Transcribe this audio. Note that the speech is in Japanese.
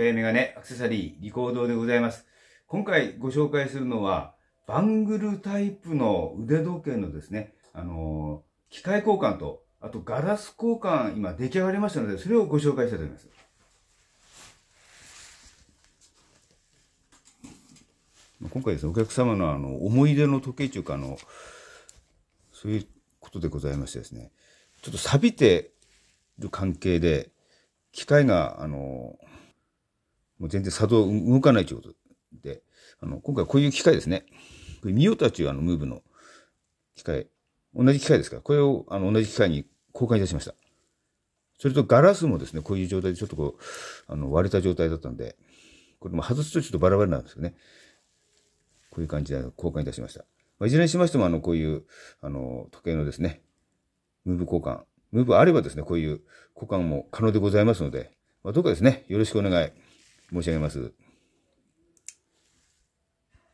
ガヤメガネ、アクセサリー、リコードでございます。今回ご紹介するのは、バングルタイプの腕時計のですね、あのー、機械交換と、あとガラス交換、今出来上がりましたので、それをご紹介したいと思います。今回ですね、お客様のあの思い出の時計というか、あの、そういうことでございましてですね、ちょっと錆びてる関係で、機械が、あのー、もう全然作動動かないということで、あの、今回こういう機械ですね。これ、ミオタというあの、ムーブの機械、同じ機械ですから、これをあの、同じ機械に交換いたしました。それとガラスもですね、こういう状態でちょっとこう、あの、割れた状態だったんで、これも外すとちょっとバラバラなんですよね。こういう感じで交換いたしました。まあ、いずれにしましても、あの、こういう、あの、時計のですね、ムーブ交換、ムーブあればですね、こういう交換も可能でございますので、まあ、どうかですね、よろしくお願い申し上げます。